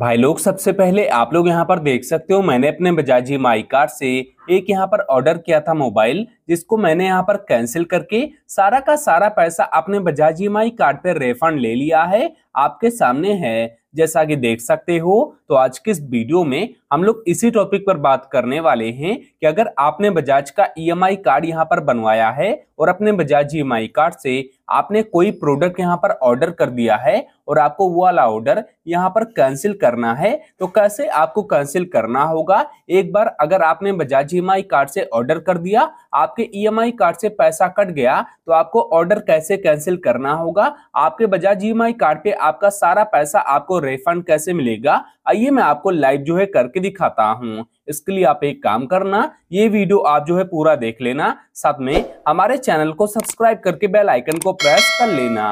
भाई लोग सबसे पहले आप लोग यहाँ पर देख सकते हो मैंने अपने बजाजी माई कार्ड से एक यहाँ पर ऑर्डर किया था मोबाइल जिसको मैंने यहाँ पर कैंसिल करके सारा का सारा पैसा अपने बजाजी माई कार्ड पर रिफंड ले लिया है आपके सामने है जैसा कि देख सकते हो तो आज के इस वीडियो में हम लोग इसी टॉपिक पर बात करने वाले हैं कि अगर आपने बजाज का ई e कार्ड यहाँ पर बनवाया है और अपने बजाज ई कार्ड से आपने कोई प्रोडक्ट यहाँ पर ऑर्डर कर दिया है और आपको वो वाला ऑर्डर यहाँ पर कैंसिल करना है तो कैसे आपको कैंसिल करना होगा एक बार अगर आपने बजाज ई कार्ड से ऑर्डर कर दिया आपके ई e कार्ड से पैसा कट गया तो आपको ऑर्डर कैसे कैंसिल करना होगा आपके बजाज ई कार्ड पे आपका सारा पैसा आपको रिफंड कैसे मिलेगा आइए मैं आपको लाइव जो है करके दिखाता हूँ इसके लिए आप एक काम करना ये वीडियो आप जो है पूरा देख लेना साथ में हमारे चैनल को सब्सक्राइब करके बेल आइकन को प्रेस कर लेना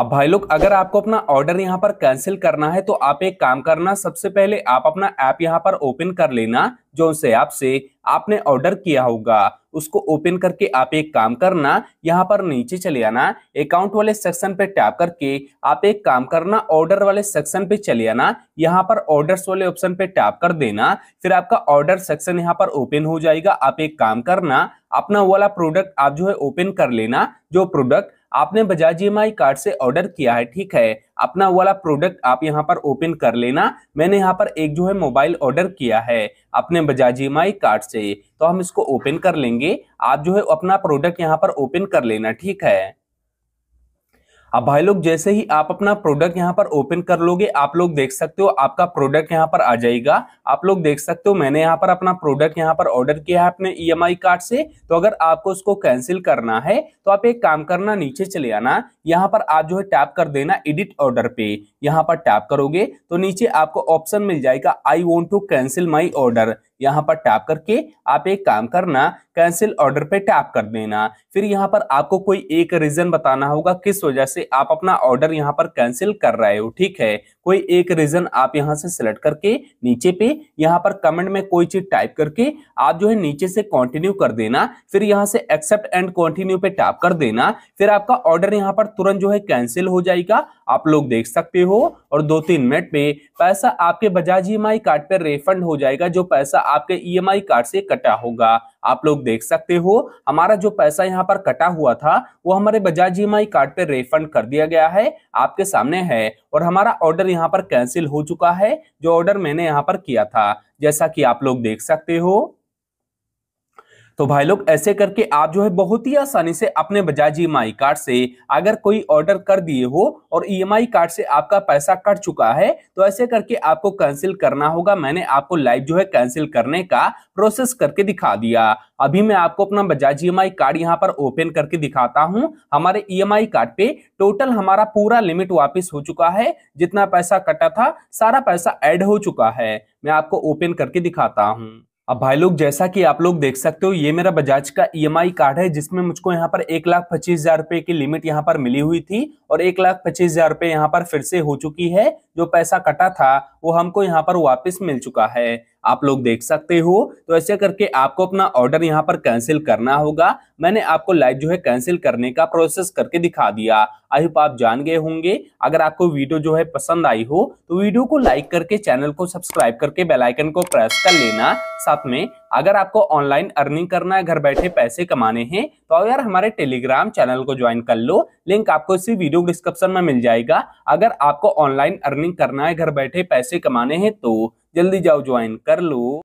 अब भाई लोग अगर आपको अपना ऑर्डर यहाँ पर कैंसिल करना है तो आप एक काम करना सबसे पहले आप अपना ऐप यहाँ पर ओपन कर लेना जो से आपसे आपने ऑर्डर किया होगा उसको ओपन करके आप एक काम करना यहाँ पर नीचे चले आना अकाउंट वाले सेक्शन पे टैप करके आप एक काम करना ऑर्डर वाले सेक्शन पे चले आना यहाँ पर ऑर्डर्स वाले ऑप्शन पे टैप कर देना फिर आपका ऑर्डर सेक्शन यहाँ पर ओपन हो जाएगा आप एक काम करना अपना वाला प्रोडक्ट आप जो है ओपन कर लेना जो प्रोडक्ट आपने बजाज ई कार्ड से ऑर्डर किया है ठीक है अपना वाला प्रोडक्ट आप यहाँ पर ओपन कर लेना मैंने यहाँ पर एक जो है मोबाइल ऑर्डर किया है अपने बजाजी माई कार्ड से तो हम इसको ओपन कर लेंगे आप जो है अपना प्रोडक्ट यहाँ पर ओपन कर लेना ठीक है अब भाई लोग जैसे ही आप अपना प्रोडक्ट यहाँ पर ओपन कर लोगे आप लोग देख सकते हो आपका प्रोडक्ट यहाँ पर आ जाएगा आप लोग देख सकते हो मैंने यहाँ पर अपना प्रोडक्ट यहाँ पर ऑर्डर किया है अपने ई e कार्ड से तो अगर आपको उसको कैंसिल करना है तो आप एक काम करना नीचे चले आना यहाँ पर आप जो है टैप कर देना एडिट ऑर्डर पे यहाँ पर टैप करोगे तो नीचे आपको ऑप्शन मिल जाएगा I want to cancel my order यहाँ पर टैप करके आप एक काम करना कैंसिल ऑर्डर पे टैप कर देना फिर यहाँ पर आपको कोई एक रीजन बताना होगा किस वजह से आप अपना ऑर्डर यहाँ पर कैंसिल कर रहे हो ठीक है कोई एक रीजन आप यहाँ से सिलेक्ट करके नीचे पे यहाँ पर कमेंट में कोई चीज टाइप करके आप जो है नीचे से कंटिन्यू कर देना फिर यहाँ से एक्सेप्ट एंड कंटिन्यू पे टैप कर देना फिर आपका ऑर्डर यहाँ पर तुरंत जो है कैंसिल हो जाएगा आप लोग देख सकते हो और दो तीन मिनट में पैसा आपके बजाज ई कार्ड पर रिफंड हो जाएगा जो पैसा आपके ई e कार्ड से कटा होगा आप लोग देख सकते हो हमारा जो पैसा यहाँ पर कटा हुआ था वो हमारे बजाज ई कार्ड पे रिफंड कर दिया गया है आपके सामने है और हमारा ऑर्डर यहाँ पर कैंसिल हो चुका है जो ऑर्डर मैंने यहाँ पर किया था जैसा कि आप लोग देख सकते हो तो भाई लोग ऐसे करके आप जो है बहुत ही आसानी से अपने बजाज ई कार्ड से अगर कोई ऑर्डर कर दिए हो और ई e कार्ड से आपका पैसा कट चुका है तो ऐसे करके आपको कैंसिल करना होगा मैंने आपको लाइव जो है कैंसिल करने का प्रोसेस करके दिखा दिया अभी मैं आपको अपना बजाज ई कार्ड यहाँ पर ओपन करके दिखाता हूँ हमारे ई e कार्ड पे टोटल हमारा पूरा लिमिट वापिस हो चुका है जितना पैसा कटा था सारा पैसा एड हो चुका है मैं आपको ओपन करके दिखाता हूँ अब भाई लोग जैसा कि आप लोग देख सकते हो ये मेरा बजाज का ईएमआई e कार्ड है जिसमें मुझको यहाँ पर एक लाख पच्चीस हजार रुपए की लिमिट यहाँ पर मिली हुई थी और एक लाख पच्चीस हजार रुपए यहाँ पर फिर से हो चुकी है जो पैसा कटा था वो हमको यहाँ पर वापस मिल चुका है आप लोग देख सकते हो तो ऐसे करके आपको अपना ऑर्डर यहाँ पर कैंसिल करना होगा मैंने आपको लाइव जो है कैंसिल करने का प्रोसेस करके दिखा दिया आई होप आप जान गए होंगे अगर आपको वीडियो जो है पसंद आई हो तो वीडियो को लाइक करके चैनल को सब्सक्राइब करके बेलाइकन को प्रेस कर लेना साथ में अगर आपको ऑनलाइन अर्निंग करना है घर बैठे पैसे कमाने हैं तो यार हमारे टेलीग्राम चैनल को ज्वाइन कर लो लिंक आपको इसी वीडियो डिस्क्रिप्शन में मिल जाएगा अगर आपको ऑनलाइन अर्निंग करना है घर बैठे पैसे कमाने हैं तो जल्दी जाओ ज्वाइन कर लो